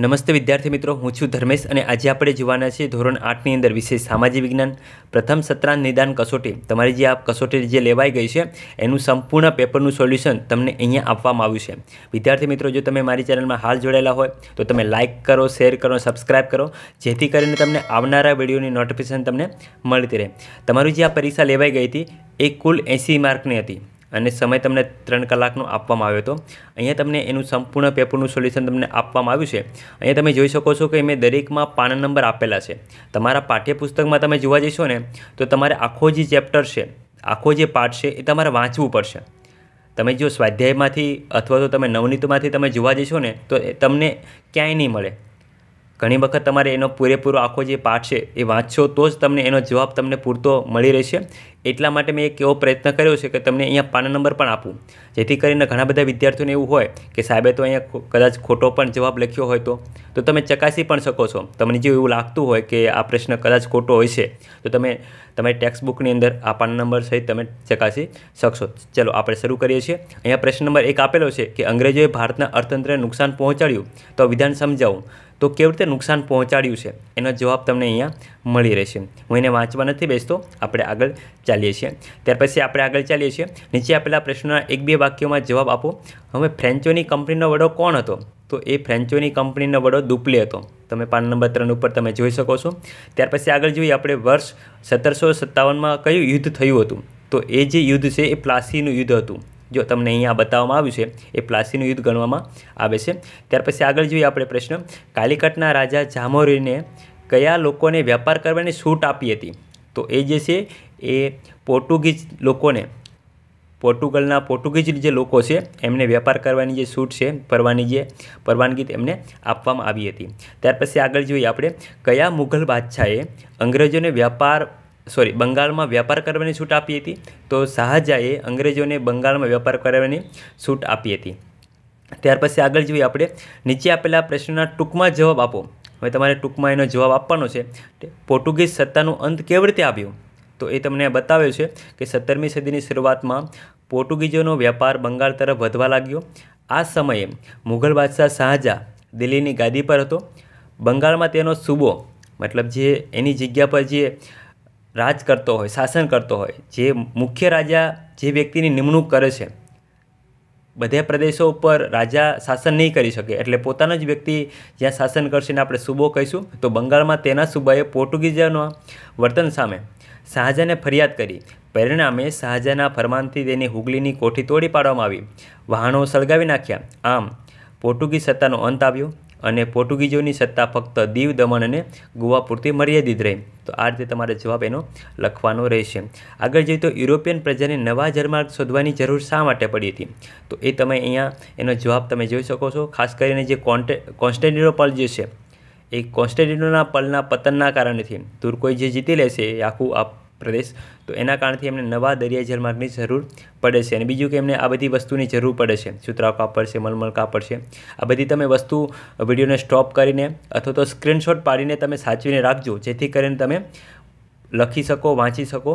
નમસ્તે વિદ્યાર્થી મિત્રો હું છું ધર્મેશ અને આજે આપણે જોવાના છે ધોરણ આઠની અંદર વિશેષ સામાજિક વિજ્ઞાન પ્રથમ સત્રાંત નિદાન કસોટી તમારી જે આ કસોટી જે લેવાઈ ગઈ છે એનું સંપૂર્ણ પેપરનું સોલ્યુશન તમને અહીંયા આપવામાં આવ્યું છે વિદ્યાર્થી મિત્રો જો તમે મારી ચેનલમાં હાલ જોડાયેલા હોય તો તમે લાઇક કરો શેર કરો સબસ્ક્રાઇબ કરો જેથી કરીને તમને આવનારા વિડીયોની નોટિફિકેશન તમને મળતી રહે તમારી જે આ પરીક્ષા લેવાઈ ગઈ હતી એ કુલ એંસી માર્કની હતી અને સમય તમને ત્રણ કલાકનો આપવામાં આવ્યો હતો અહીંયા તમને એનું સંપૂર્ણ પેપરનું સોલ્યુશન તમને આપવામાં આવ્યું છે અહીંયા તમે જોઈ શકો છો કે મેં દરેકમાં પાના નંબર આપેલા છે તમારા પાઠ્યપુસ્તકમાં તમે જોવા જશો ને તો તમારે આખો જે ચેપ્ટર છે આખો જે પાઠ છે એ તમારે વાંચવું પડશે તમે જો સ્વાધ્યાયમાંથી અથવા તો તમે નવનીતમાંથી તમે જોવા જશો ને તો તમને ક્યાંય નહીં મળે ઘણી વખત તમારે એનો પૂરેપૂરો આખો જે પાઠ છે એ વાંચશો તો જ તમને એનો જવાબ તમને પૂરતો મળી રહેશે એટલા માટે મેં એક એવો પ્રયત્ન કર્યો છે કે તમને અહીંયા પાના નંબર પણ આપું જેથી કરીને ઘણા બધા વિદ્યાર્થીઓને એવું હોય કે સાહેબે તો અહીંયા કદાચ ખોટો પણ જવાબ લખ્યો હોય તો તો તમે ચકાસી પણ શકો છો તમને જો એવું લાગતું હોય કે આ પ્રશ્ન કદાચ ખોટો હોય છે તો તમે તમારી ટેક્સ્ટબુકની અંદર આ પાના નંબર સહિત તમે ચકાસી શકશો ચલો આપણે શરૂ કરીએ છીએ અહીંયા પ્રશ્ન નંબર એક આપેલો છે કે અંગ્રેજોએ ભારતના અર્થતંત્રને નુકસાન પહોંચાડ્યું તો વિધાન સમજાવું તો કેવી રીતે નુકસાન પહોંચાડ્યું છે એનો જવાબ તમને અહીંયા મળી રહેશે હું એને વાંચવા નથી બેસતો આપણે આગળ ચાલીએ છીએ ત્યાર પછી આપણે આગળ ચાલીએ છીએ નીચે આપેલા પ્રશ્નના એક બે વાક્યોમાં જવાબ આપો હવે ફ્રેન્ચોની કંપનીનો વડો કોણ હતો તો એ ફ્રેન્ચોની કંપનીનો વડો દુપલે હતો તમે પાન નંબર ત્રણ ઉપર તમે જોઈ શકો છો ત્યાર પછી આગળ જોઈએ આપણે વર્ષ સત્તરસો સત્તાવનમાં કયું યુદ્ધ થયું હતું તો એ જે યુદ્ધ છે એ પ્લાસીનું યુદ્ધ હતું જો તમને અહીંયા બતાવવામાં આવ્યું છે એ પ્લાસીનું યુદ્ધ ગણવામાં આવે છે ત્યાર પછી આગળ જોઈએ આપણે પ્રશ્ન કાલિકટના રાજા જામોરીને કયા લોકોને વ્યાપાર કરવાની છૂટ આપી હતી તો એ જે છે એ પોર્ટુગીઝ લોકોને પોર્ટુગલના પોર્ટુગીઝ જે લોકો છે એમને વેપાર કરવાની જે છૂટ છે પરવાની જે પરવાનગી એમને આપવામાં આવી હતી ત્યાર પછી આગળ જોઈએ આપણે કયા મુઘલ બાદશાહે અંગ્રેજોને વ્યાપાર સોરી બંગાળમાં વેપાર કરવાની છૂટ આપી હતી તો શાહજહાએ અંગ્રેજોને બંગાળમાં વેપાર કરવાની છૂટ આપી હતી ત્યાર પછી આગળ જોઈએ આપણે નીચે આપેલા પ્રશ્નના ટૂંકમાં જવાબ આપો હવે તમારે ટૂંકમાં એનો જવાબ આપવાનો છે પોર્ટુગીઝ સત્તાનો અંત કેવી રીતે આવ્યો તો એ તમને બતાવ્યો છે કે સત્તરમી સદીની શરૂઆતમાં પોર્ટુગીઝોનો વ્યાપાર બંગાળ તરફ વધવા લાગ્યો આ સમયે મુઘલ બાદશાહ શાહજહાં દિલ્હીની ગાદી પર હતો બંગાળમાં તેનો સૂબો મતલબ જે એની જગ્યા પર જે રાજ કરતો હોય શાસન કરતો હોય જે મુખ્ય રાજા જે વ્યક્તિની નિમણૂક કરે છે બધા પ્રદેશો ઉપર રાજા શાસન નહીં કરી શકે એટલે પોતાનો જ વ્યક્તિ જ્યાં શાસન કરશે ને આપણે સુબો કહીશું તો બંગાળમાં તેના સુબાએ પોર્ટુગીઝોના વર્તન સામે શાહજાને ફરિયાદ કરી પરિણામે શાહજહાના ફરમાનથી તેની હુગલીની કોઠી તોડી પાડવામાં આવી વાહનો સળગાવી નાખ્યા આમ પોર્ટુગીઝ સત્તાનો અંત આવ્યો અને પોર્ટુગીઝોની સત્તા ફક્ત દીવ દમણ અને ગોવા પૂરતી મર્યાદિત રહી તો આ રીતે તમારે જવાબ એનો લખવાનો રહેશે આગળ જઈએ તો યુરોપિયન પ્રજાને નવા જળમાર્ગ શોધવાની જરૂર શા માટે પડી હતી તો એ તમે અહીંયા એનો જવાબ તમે જોઈ શકો છો ખાસ કરીને જે કોન્ટે કોન્સ્ટેન્ટિનોપલ જે છે એ કોન્સ્ટેન્ટિનોના પલના પતનના કારણેથી તુર્કોઈ જે જીતી લેશે આખું આ પ્રદેશ તો એના કારણથી એમને નવા દરિયાઈ જળમાર્ગની જરૂર પડે છે અને બીજું કે એમને આ બધી વસ્તુની જરૂર પડે છે સુતરાવ કાપડ છે મલમલ કાપડ છે આ બધી તમે વસ્તુ વિડીયોને સ્ટોપ કરીને અથવા તો સ્ક્રીનશોટ પાડીને તમે સાચવીને રાખજો જેથી કરીને તમે લખી શકો વાંચી શકો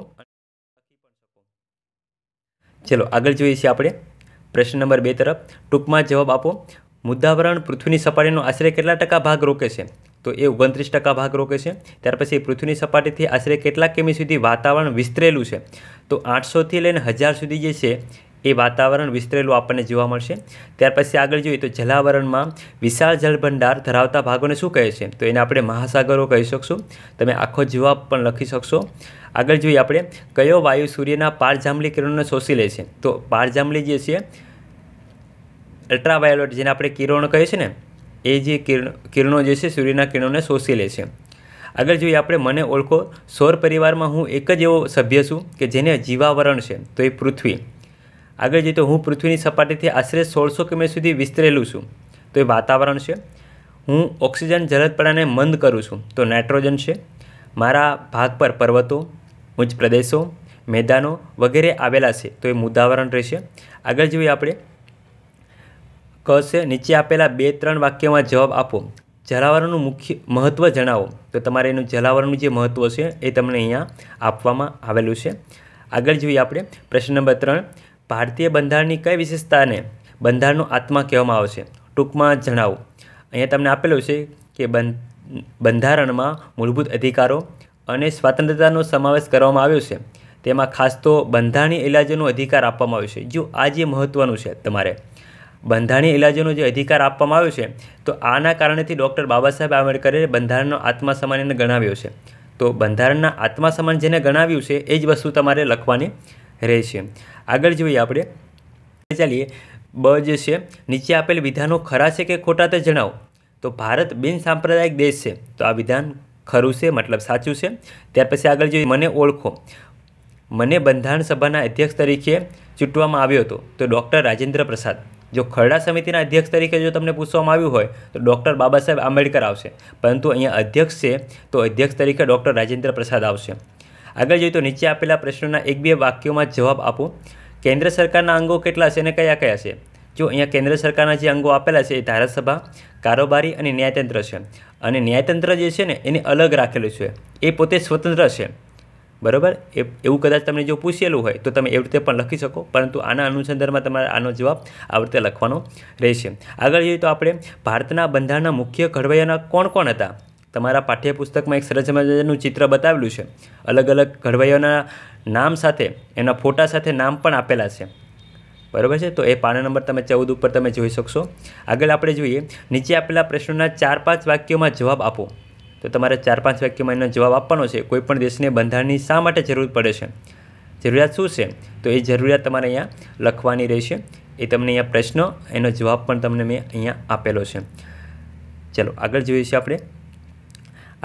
ચલો આગળ જોઈએ છીએ આપણે પ્રશ્ન નંબર બે તરફ ટૂંકમાં જવાબ આપો મુદ્દાવરણ પૃથ્વીની સપાટીનો આશરે કેટલા ટકા ભાગ રોકે છે તો એ ઓગણત્રીસ ટકા ભાગ રોકે છે ત્યાર પછી પૃથ્વીની સપાટીથી આશરે કેટલા કિમી સુધી વાતાવરણ વિસ્તરેલું છે તો આઠસોથી લઈને હજાર સુધી જે છે એ વાતાવરણ વિસ્તરેલું આપણને જોવા મળશે ત્યાર પછી આગળ જોઈએ તો જલાવરણમાં વિશાળ જળભંડાર ધરાવતા ભાગોને શું કહે છે તો એને આપણે મહાસાગરો કહી શકશું તમે આખો જવાબ પણ લખી શકશો આગળ જોઈએ આપણે કયો વાયુ સૂર્યના પારજાંબલી કિરણોને શોષી લે છે તો પારજાંબલી જે છે અલ્ટ્રાવાયોલેટ જેને આપણે કિરણો કહે છે ને એ જે કિરણ કિરણો જે છે સૂર્યના કિરણોને શોષી લે છે આગળ જોઈએ આપણે મને ઓળખો સૌર પરિવારમાં હું એક જ એવો સભ્ય છું કે જેને જીવાવરણ છે તો એ પૃથ્વી આગળ જોઈએ તો હું પૃથ્વીની સપાટીથી આશરે સોળસો કિમી સુધી વિસ્તરેલું છું તો એ વાતાવરણ છે હું ઓક્સિજન જલદપણાને મંદ કરું છું તો નાઇટ્રોજન છે મારા ભાગ પર પર્વતો ઉચ્ચ પ્રદેશો મેદાનો વગેરે આવેલા છે તો એ મુદાવરણ રહેશે આગળ જોઈએ આપણે કશે નીચે આપેલા બે ત્રણ વાક્યમાં જવાબ આપો જલાવરણનું મુખ્ય મહત્ત્વ જણાવો તો તમારે એનું જલાવરણનું જે મહત્ત્વ છે એ તમને અહીંયા આપવામાં આવેલું છે આગળ જોઈએ આપણે પ્રશ્ન નંબર ત્રણ ભારતીય બંધારણની કઈ વિશેષતાને બંધારણનો આત્મા કહેવામાં આવશે ટૂંકમાં જણાવો અહીંયા તમને આપેલું છે કે બંધારણમાં મૂળભૂત અધિકારો અને સ્વતંત્રતાનો સમાવેશ કરવામાં આવ્યો છે તેમાં ખાસ તો બંધારણીય ઇલાજનો અધિકાર આપવામાં આવ્યો છે જો આ જે મહત્ત્વનું છે તમારે બંધારણીય ઈલાજોનો જે અધિકાર આપવામાં આવ્યો છે તો આના કારણેથી ડૉક્ટર બાબા સાહેબ આંબેડકરે બંધારણનો આત્મસન્માન એને ગણાવ્યો છે તો બંધારણના આત્મસન્માન જેને ગણાવ્યું છે એ જ વસ્તુ તમારે લખવાની રહેશે આગળ જોઈએ આપણે ચાલીએ બ જે છે નીચે આપેલ વિધાનો ખરા છે કે ખોટા તે જણાવો તો ભારત બિનસાંપ્રદાયિક દેશ છે તો આ વિધાન ખરું છે મતલબ સાચું છે ત્યાર પછી આગળ જોઈએ મને ઓળખો મને બંધારણ સભાના અધ્યક્ષ તરીકે ચૂંટવામાં આવ્યો હતો તો ડૉક્ટર રાજેન્દ્ર પ્રસાદ જો ખરડા સમિતિના અધ્યક્ષ તરીકે જો તમને પૂછવામાં આવ્યું હોય તો ડૉક્ટર બાબા સાહેબ આંબેડકર આવશે પરંતુ અહીંયા અધ્યક્ષ છે તો અધ્યક્ષ તરીકે ડૉક્ટર રાજેન્દ્ર પ્રસાદ આવશે આગળ જોઈએ તો નીચે આપેલા પ્રશ્નોના એક બે વાક્યોમાં જવાબ આપો કેન્દ્ર સરકારના અંગો કેટલા છે અને કયા કયા છે જો અહીંયા કેન્દ્ર સરકારના જે અંગો આપેલા છે એ ધારાસભા કારોબારી અને ન્યાયતંત્ર છે અને ન્યાયતંત્ર જે છે ને એને અલગ રાખેલું છે એ પોતે સ્વતંત્ર છે બરાબર એ એવું કદાચ તમને જો પૂછેલું હોય તો તમે એવી રીતે પણ લખી શકો પરંતુ આના અનુસંધાનમાં તમારે આનો જવાબ આ રીતે લખવાનો રહેશે આગળ જોઈએ તો આપણે ભારતના બંધારણના મુખ્ય ઘડવૈયાના કોણ કોણ હતા તમારા પાઠ્યપુસ્તકમાં એક સરસ મજાનું ચિત્ર બતાવેલું છે અલગ અલગ ઘડવૈયાના નામ સાથે એના ફોટા સાથે નામ પણ આપેલા છે બરાબર છે તો એ પાના નંબર તમે ચૌદ ઉપર તમે જોઈ શકશો આગળ આપણે જોઈએ નીચે આપેલા પ્રશ્નોના ચાર પાંચ વાક્યોમાં જવાબ આપો તો તમારે ચાર પાંચ વાક્યમાં એનો જવાબ આપવાનો છે કોઈપણ દેશને બંધારણની શા માટે જરૂર પડે છે જરૂરિયાત શું છે તો એ જરૂરિયાત તમારે અહીંયા લખવાની રહેશે એ તમને અહીંયા પ્રશ્ન એનો જવાબ પણ તમને મેં અહીંયા આપેલો છે ચલો આગળ જોઈએ છીએ આપણે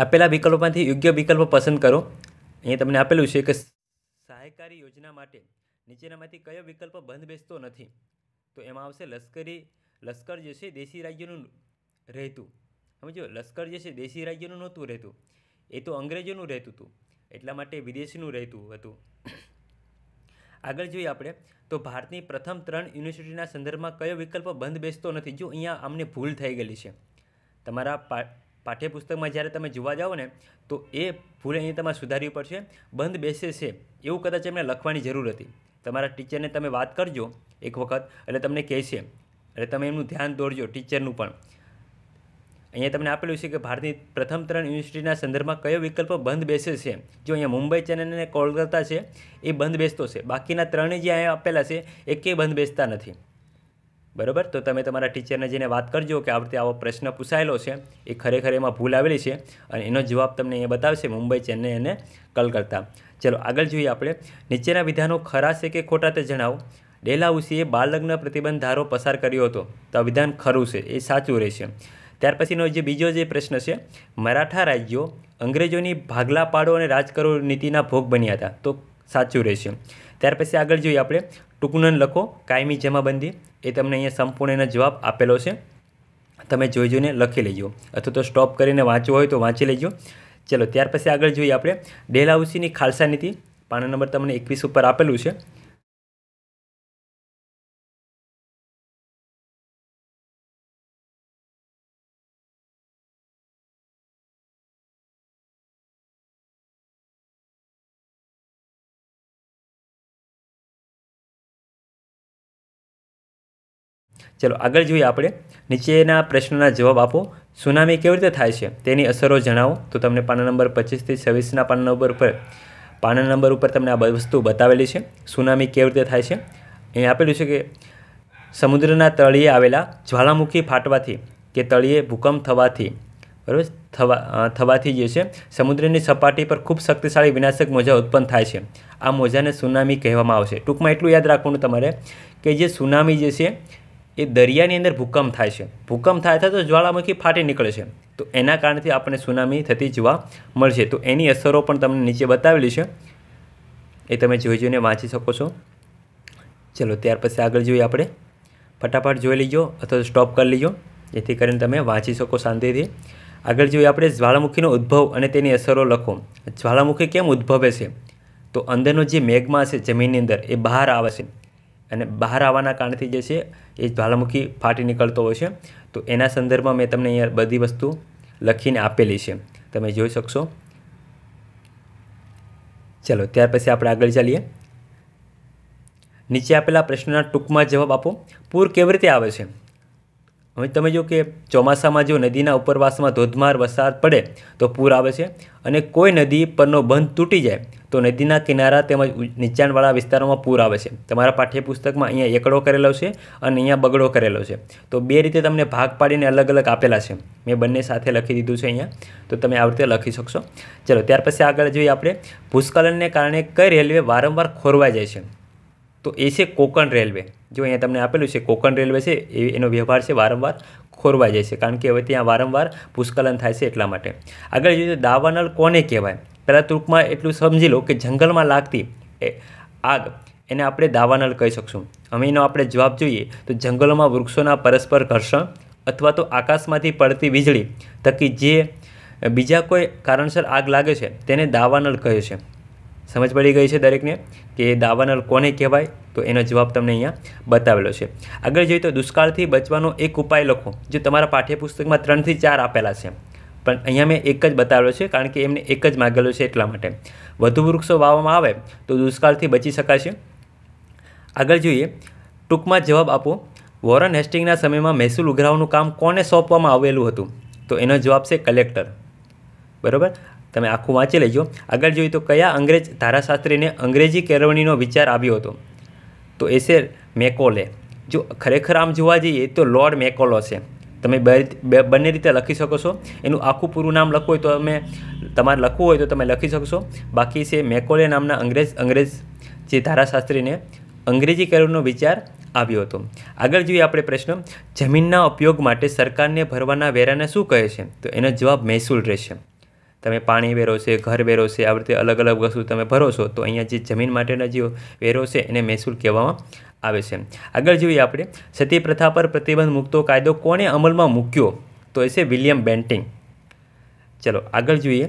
આપેલા વિકલ્પોમાંથી યોગ્ય વિકલ્પ પસંદ કરો અહીંયા તમને આપેલું છે કે સહાયકારી યોજના માટે નીચેનામાંથી કયો વિકલ્પ બંધ બેસતો નથી તો એમાં આવશે લશ્કરી લશ્કર જે છે દેશી રાજ્યનું રહેતું જો લશ્કર જે છે દેશી રાજ્યનું નહોતું રહેતું એ તો અંગ્રેજોનું રહેતું હતું એટલા માટે વિદેશીનું રહેતું હતું આગળ જોઈએ આપણે તો ભારતની પ્રથમ ત્રણ યુનિવર્સિટીના સંદર્ભમાં કયો વિકલ્પ બંધ બેસતો નથી જો અહીંયા અમને ભૂલ થઈ ગયેલી છે તમારા પાઠ્યપુસ્તકમાં જ્યારે તમે જોવા જાઓ ને તો એ ભૂલ અહીં તમારે સુધારવી પડશે બંધ બેસે છે એવું કદાચ એમને લખવાની જરૂર હતી તમારા ટીચરને તમે વાત કરજો એક વખત એટલે તમને કહેશે એટલે તમે એમનું ધ્યાન દોરજો ટીચરનું પણ અહીંયા તમને આપેલું છે કે ભારતની પ્રથમ ત્રણ યુનિવર્સિટીના સંદર્ભમાં કયો વિકલ્પ બંધ બેસે છે જો અહીંયા મુંબઈ ચેન્નઈ અને કોલકાતા છે એ બંધ બેસતો છે બાકીના ત્રણેય જે અહીંયા આપેલા છે એ કે બંધ બેસતા નથી બરાબર તો તમે તમારા ટીચરને જઈને વાત કરજો કે આ આવો પ્રશ્ન પૂછાયેલો છે એ ખરેખર એમાં ભૂલ આવેલી છે અને એનો જવાબ તમને અહીંયા બતાવશે મુંબઈ ચેન્નઈ અને કલકત્તા ચલો આગળ જોઈએ આપણે નીચેના વિધાનો ખરા છે કે ખોટા તે જણાવો ડેલાઉસીએ બાળલગ્ન પ્રતિબંધ ધારો પસાર કર્યો હતો તો આ વિધાન ખરું છે એ સાચું રહેશે ત્યાર પછીનો જે બીજો જે પ્રશ્ન છે મરાઠા રાજ્યો અંગ્રેજોની ભાગલા પાડો અને રાજકરો નીતિના ભોગ બન્યા હતા તો સાચું રહેશે ત્યાર પછી આગળ જોઈએ આપણે ટૂંકુનન લખો કાયમી જમાબંધી એ તમને અહીંયા સંપૂર્ણ એનો જવાબ આપેલો છે તમે જોઈ જોઈને લખી લેજો અથવા તો સ્ટોપ કરીને વાંચવું હોય તો વાંચી લેજો ચલો ત્યાર પછી આગળ જોઈએ આપણે ડેલહાઉસીની ખાલસા નીતિ પાના નંબર તમને એકવીસ ઉપર આપેલું છે ચલો આગળ જોઈએ આપણે નીચેના પ્રશ્નોના જવાબ આપો સુનામી કેવી રીતે થાય છે તેની અસરો જણાવો તો તમને પાના નંબર પચીસથી છવ્વીસના પાના નંબર પર પાના નંબર ઉપર તમને આ વસ્તુ બતાવેલી છે સુનામી કેવી રીતે થાય છે અહીં આપેલું છે કે સમુદ્રના તળિયે આવેલા જ્વાળામુખી ફાટવાથી કે તળિયે ભૂકંપ થવાથી બરાબર થવા થવાથી જે છે સમુદ્રની સપાટી પર ખૂબ શક્તિશાળી વિનાશક મોજા ઉત્પન્ન થાય છે આ મોજાને સુનામી કહેવામાં આવશે ટૂંકમાં એટલું યાદ રાખવાનું તમારે કે જે સુનામી જે છે એ દરિયાની અંદર ભૂકંપ થાય છે ભૂકંપ થાય થાય તો જ્વાળામુખી ફાટી નીકળે છે તો એના કારણથી આપણને સુનામી થતી જોવા મળશે તો એની અસરો પણ તમને નીચે બતાવેલી છે એ તમે જોઈ જોઈને વાંચી શકો છો ચલો ત્યાર પછી આગળ જોઈએ આપણે ફટાફટ જોઈ લઈજો અથવા તો સ્ટોપ કરી લીજો જેથી કરીને તમે વાંચી શકો શાંતિથી આગળ જોઈએ આપણે જ્વાળામુખીનો ઉદ્ભવ અને તેની અસરો લખો જ્વાળામુખી કેમ ઉદ્ભવે છે તો અંદરનો જે મેઘમાં છે જમીનની અંદર એ બહાર આવે છે અને બહાર આવવાના કારણથી જે છે એ જ્વાલામુખી ફાટી નીકળતો હોય છે તો એના સંદર્ભમાં મેં તમને અહીંયા બધી વસ્તુ લખીને આપેલી છે તમે જોઈ શકશો ચલો ત્યાર પછી આપણે આગળ ચાલીએ નીચે આપેલા પ્રશ્નના ટૂંકમાં જવાબ આપો પૂર કેવી રીતે આવે છે હવે તમે જો કે ચોમાસામાં જો નદીના ઉપરવાસમાં ધોધમાર વરસાદ પડે તો પૂર આવે છે અને કોઈ નદી પરનો બંધ તૂટી જાય તો નદીના કિનારા તેમજ નીચાણવાળા વિસ્તારોમાં પૂર આવે છે તમારા પાઠ્યપુસ્તકમાં અહીંયા એકડો કરેલો છે અને અહીંયા બગડો કરેલો છે તો બે રીતે તમને ભાગ પાડીને અલગ અલગ આપેલા છે મેં બંને સાથે લખી દીધું છે અહીંયા તો તમે આવી રીતે લખી શકશો ચલો ત્યાર પછી આગળ જોઈએ આપણે ભૂસ્ખલનને કારણે કઈ રેલવે વારંવાર ખોરવાઈ જાય છે તો એ છે કોકણ રેલવે જો અહીંયા તમને આપેલું છે કોકણ રેલવે છે એ એનો વ્યવહાર છે વારંવાર ખોરવાઈ જાય છે કારણ કે હવે ત્યાં વારંવાર ભૂસ્ખલન થાય છે એટલા માટે આગળ જોઈએ દાવાનળ કોને કહેવાય પહેલાં ટૂંકમાં એટલું સમજી લો કે જંગલમાં લાગતી એ આગ એને આપણે દાવાનળ કહી શકશું હવે એનો આપણે જવાબ જોઈએ તો જંગલોમાં વૃક્ષોના પરસ્પર ઘર્ષણ અથવા તો આકાશમાંથી પડતી વીજળી થકી જે બીજા કોઈ કારણસર આગ લાગે છે તેને દાવાનળ કહે છે સમજ પડી ગઈ છે દરેકને કે દાવાનળ કોને કહેવાય તો એનો જવાબ તમને અહીંયા બતાવેલો છે આગળ જોઈએ તો દુષ્કાળથી બચવાનો એક ઉપાય લખો જે તમારા પાઠ્યપુસ્તકમાં ત્રણથી ચાર આપેલા છે પણ અહીંયા મેં એક જ બતાવેલો છે કારણ કે એમને એક જ માગેલો છે એટલા માટે વધુ વૃક્ષો વાવવામાં આવે તો દુષ્કાળથી બચી શકાશે આગળ જોઈએ ટૂંકમાં જવાબ આપો વોરન હેસ્ટિંગના સમયમાં મહેસૂલ ઉઘરાવવાનું કામ કોને સોંપવામાં આવેલું હતું તો એનો જવાબ છે કલેક્ટર બરાબર તમે આખું વાંચી લેજો આગળ જોઈએ તો કયા અંગ્રેજ ધારાશાસ્ત્રીને અંગ્રેજી કેળવણીનો વિચાર આવ્યો હતો તો એ છે મેકોલે જો ખરેખર આમ જોવા જઈએ તો લોર્ડ મેકોલો છે તમે બે બંને રીતે લખી શકો છો એનું આખું પૂરું નામ લખવું હોય તો તમે તમારે લખવું હોય તો તમે લખી શકશો બાકી છે મેકોલે નામના અંગ્રેજ અંગ્રેજ જે ધારાશાસ્ત્રીને અંગ્રેજી કરેલો વિચાર આવ્યો હતો આગળ જોઈએ આપણે પ્રશ્ન જમીનના ઉપયોગ માટે સરકારને ભરવાના વેરાને શું કહે છે તો એનો જવાબ મહેસૂલ રહેશે તમે પાણી વેરો છે ઘર વેરો છે આવી રીતે અલગ અલગ વસ્તુ તમે ભરો છો તો અહીંયા જે જમીન માટેના જે વેરો છે એને મહેસૂલ કહેવામાં આવે છે આગળ જોઈએ આપણે સતી પ્રથા પર પ્રતિબંધ મૂકતો કાયદો કોને અમલમાં મૂક્યો તો એ છે વિલિયમ બેન્ટિંગ ચલો આગળ જોઈએ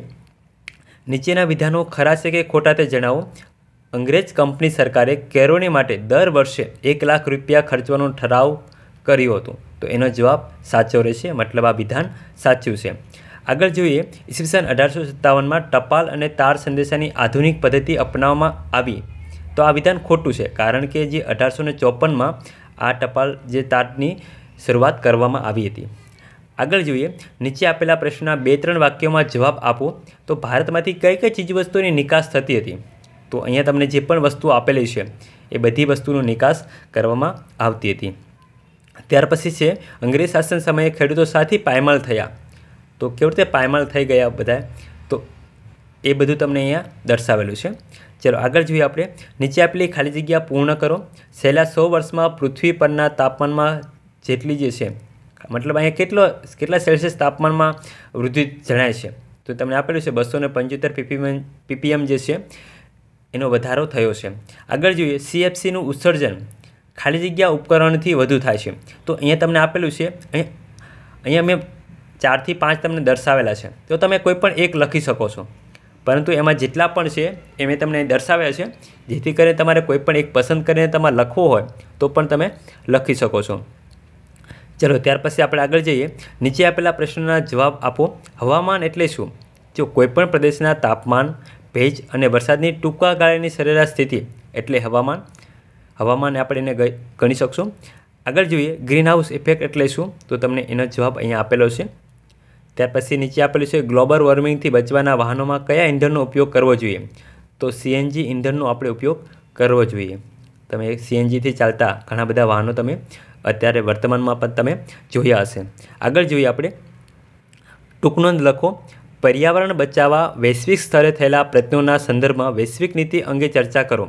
નીચેના વિધાનો ખરા છે કે ખોટા તે જણાવો અંગ્રેજ કંપની સરકારે કેરોની માટે દર વર્ષે એક લાખ રૂપિયા ખર્ચવાનો ઠરાવ કર્યું હતું તો એનો જવાબ સાચો રહેશે મતલબ આ વિધાન સાચું છે આગળ જોઈએ ઈસવીસન અઢારસો સત્તાવનમાં ટપાલ અને તાર સંદેશાની આધુનિક પદ્ધતિ અપનાવવામાં આવી તો આ વિધાન ખોટું છે કારણ કે જે અઢારસો ને ચોપનમાં આ ટપાલ જે તારની શરૂઆત કરવામાં આવી હતી આગળ જોઈએ નીચે આપેલા પ્રશ્નના બે ત્રણ વાક્યોમાં જવાબ આપો તો ભારતમાંથી કઈ કઈ ચીજવસ્તુની નિકાસ થતી હતી તો અહીંયા તમને જે પણ વસ્તુ આપેલી છે એ બધી વસ્તુનો નિકાસ કરવામાં આવતી હતી ત્યાર પછી છે અંગ્રેજ શાસન સમયે ખેડૂતો સાથી પાયમાલ થયા તો કેવી રીતે પાયમાલ થઈ ગયા બધા તો એ બધું તમને અહીંયા દર્શાવેલું છે ચાલો આગળ જોઈએ આપણે નીચે આપેલી ખાલી જગ્યા પૂર્ણ કરો છેલ્લા સો વર્ષમાં પૃથ્વી પરના તાપમાનમાં જેટલી જે છે મતલબ અહીંયા કેટલો કેટલા સેલ્સિયસ તાપમાનમાં વૃદ્ધિ જણાય છે તો તમને આપેલું છે બસો ને પંચોતેર પીપીએમ પીપીએમ જે છે એનો વધારો થયો છે આગળ જોઈએ સીએફસીનું ઉત્સર્જન ખાલી જગ્યા ઉપકરણથી વધુ થાય છે તો અહીંયા તમને આપેલું છે અહીંયા અહીંયા મેં ચારથી પાંચ તમને દર્શાવેલા છે તો તમે કોઈ પણ એક લખી શકો છો પરંતુ એમાં જેટલા પણ છે એ મેં તમને દર્શાવ્યા છે જેથી કરીને તમારે કોઈ પણ એક પસંદ કરીને તમારે લખવો હોય તો પણ તમે લખી શકો છો ચલો ત્યાર પછી આપણે આગળ જઈએ નીચે આપેલા પ્રશ્નના જવાબ આપો હવામાન એટલે શું જો કોઈપણ પ્રદેશના તાપમાન ભેજ અને વરસાદની ટૂંકા ગાળાની સરેરાશ સ્થિતિ એટલે હવામાન હવામાન આપણે એને ગણી શકશું આગળ જોઈએ હાઉસ ઇફેક્ટ એટલે શું તો તમને એનો જવાબ અહીંયા આપેલો છે ત્યાર પછી નીચે આપેલું છે ગ્લોબલ વોર્મિંગથી બચવાના વાહનોમાં કયા ઈંધણનો ઉપયોગ કરવો જોઈએ તો સીએનજી ઈંધણનો આપણે ઉપયોગ કરવો જોઈએ તમે સીએનજીથી ચાલતા ઘણા બધા વાહનો તમે અત્યારે વર્તમાનમાં પણ તમે જોયા હશે આગળ જોઈએ આપણે ટૂંકનોંધ લખો પર્યાવરણ બચાવવા વૈશ્વિક સ્તરે થયેલા પ્રયત્નોના સંદર્ભમાં વૈશ્વિક નીતિ અંગે ચર્ચા કરો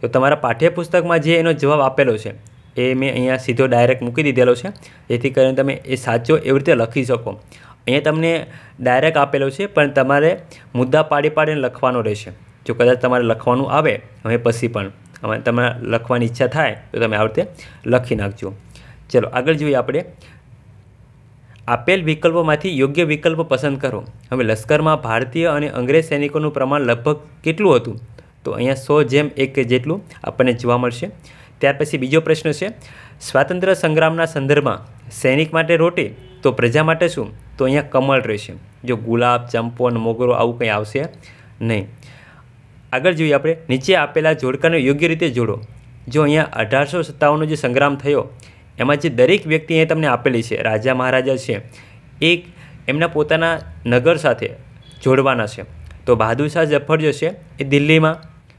તો તમારા પાઠ્યપુસ્તકમાં જે એનો જવાબ આપેલો છે એ મેં અહીંયા સીધો ડાયરેક્ટ મૂકી દીધેલો છે જેથી કરીને તમે એ સાચો એવી રીતે લખી શકો અહીંયા તમને ડાયરેક્ટ આપેલો છે પણ તમારે મુદ્દા પાડી પાડીને લખવાનો રહેશે જો કદાચ તમારે લખવાનું આવે હવે પછી પણ હવે તમારે લખવાની ઈચ્છા થાય તો તમે આ રીતે લખી નાખજો ચલો આગળ જોઈએ આપણે આપેલ વિકલ્પોમાંથી યોગ્ય વિકલ્પ પસંદ કરો હવે લશ્કરમાં ભારતીય અને અંગ્રેજ સૈનિકોનું પ્રમાણ લગભગ કેટલું હતું તો અહીંયા સો જેમ એક જેટલું આપણને જોવા મળશે ત્યાર પછી બીજો પ્રશ્ન છે સ્વાતંત્ર્ય સંગ્રામના સંદર્ભમાં સૈનિક માટે રોટી તો પ્રજા માટે શું તો અહીંયા કમળ રહેશે જો ગુલાબ ચંપો અને મોગરો આવું કંઈ આવશે નહીં આગળ જોઈએ આપણે નીચે આપેલા જોડકાને યોગ્ય રીતે જોડો જો અહીંયા અઢારસો સત્તાવનનો જે સંગ્રામ થયો એમાં જે દરેક વ્યક્તિ અહીંયા તમને આપેલી છે રાજા મહારાજા છે એક એમના પોતાના નગર સાથે જોડવાના છે તો બહાદુર શાહ જફર જે છે એ દિલ્હીમાં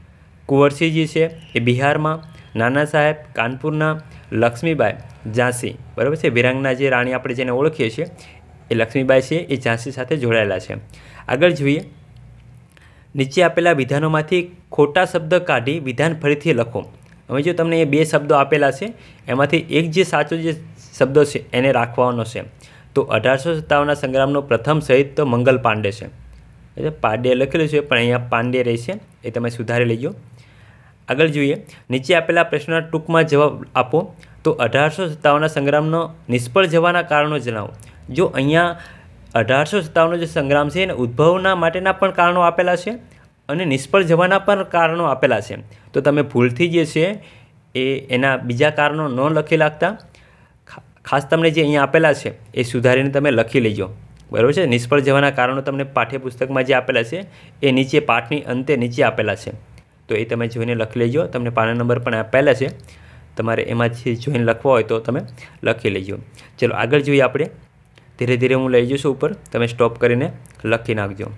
કુંવરસિંહજી છે એ બિહારમાં નાના સાહેબ કાનપુરના લક્ષ્મીબાઈ ઝાંસી બરાબર છે વિરાંગના જે રાણી આપણે જેને ઓળખીએ છીએ એ લક્ષ્મીબાઈ છે એ ઝાંસી સાથે જોડાયેલા છે આગળ જોઈએ નીચે આપેલા વિધાનોમાંથી ખોટા શબ્દ કાઢી વિધાન ફરીથી લખો હવે જો તમને એ બે શબ્દો આપેલા છે એમાંથી એક જે સાચો જે શબ્દ છે એને રાખવાનો છે તો અઢારસો સત્તાવનના સંગ્રામનો પ્રથમ સહિત તો મંગલ પાંડે છે એટલે પાંડે લખેલું છે પણ અહીંયા પાંડે રહેશે એ તમે સુધારી લેજો આગળ જોઈએ નીચે આપેલા પ્રશ્નના ટૂંકમાં જવાબ આપો તો અઢારસો સત્તાવનના સંગ્રામનો નિષ્ફળ જવાના કારણો જણાવો જો અહીંયા અઢારસો સત્તાવનનો જે સંગ્રામ છે એને ઉદ્ભવના માટેના પણ કારણો આપેલા છે અને નિષ્ફળ જવાના પણ કારણો આપેલા છે તો તમે ભૂલથી જે છે એ એના બીજા કારણો ન લખી લાગતા ખાસ તમને જે અહીંયા આપેલા છે એ સુધારીને તમે લખી લેજો બરાબર છે નિષ્ફળ જવાના કારણો તમને પાઠ્યપુસ્તકમાં જે આપેલા છે એ નીચે પાઠની અંતે નીચે આપેલા છે તો એ તમે જોઈને લખી લેજો તમને પાના નંબર પણ આપેલા છે તમારે એમાંથી જોઈને લખવા હોય તો તમે લખી લેજો ચલો આગળ જોઈએ આપણે ધીરે ધીરે હું લઈ જઈશું ઉપર તમે સ્ટોપ કરીને લખી નાખજો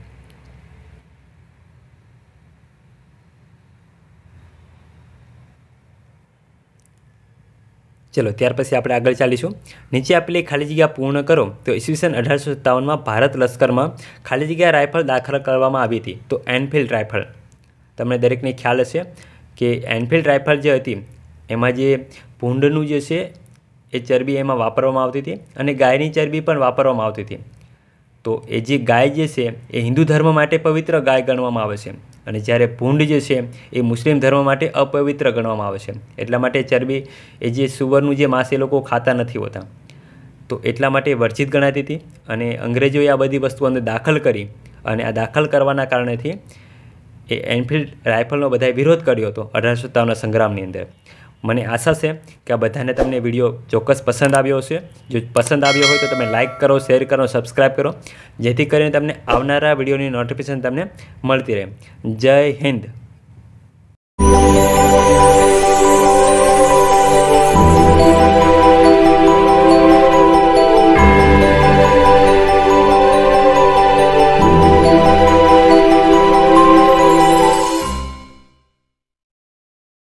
ચલો ત્યાર પછી આપણે આગળ ચાલીશું નીચે આપેલી ખાલી જગ્યા પૂર્ણ કરો તો ઈસવીસન અઢારસો સત્તાવનમાં ભારત લશ્કરમાં ખાલી જગ્યા રાયફલ દાખલ કરવામાં આવી હતી તો એનફિલ્ડ રાઇફલ તમને દરેકને ખ્યાલ હશે કે એનફિલ્ડ રાઇફલ જે હતી એમાં જે ભૂંડનું જે છે એ ચરબી એમાં વાપરવામાં આવતી હતી અને ગાયની ચરબી પણ વાપરવામાં આવતી હતી તો એ જે ગાય જે છે એ હિન્દુ ધર્મ માટે પવિત્ર ગાય ગણવામાં આવે છે અને જ્યારે ભૂંડ જે છે એ મુસ્લિમ ધર્મ માટે અપવિત્ર ગણવામાં આવે છે એટલા માટે ચરબી એ જે સુવરનું જે માંસ એ લોકો ખાતા નથી હોતા તો એટલા માટે વર્જિત ગણાતી હતી અને અંગ્રેજોએ આ બધી વસ્તુ અંદર દાખલ કરી અને આ દાખલ કરવાના કારણેથી એ એનફિલ્ડ રાઇફલનો બધાએ વિરોધ કર્યો હતો અઢારસો સંગ્રામની અંદર મને આશા છે કે આ બધાને તમને વિડીયો ચોક્કસ પસંદ આવ્યો હશે જો પસંદ આવ્યો હોય તો તમે લાઇક કરો શેર કરો સબસ્ક્રાઈબ કરો જેથી કરીને તમને આવનારા વિડીયોની નોટિફિકેશન તમને મળતી રહે જય હિન્દ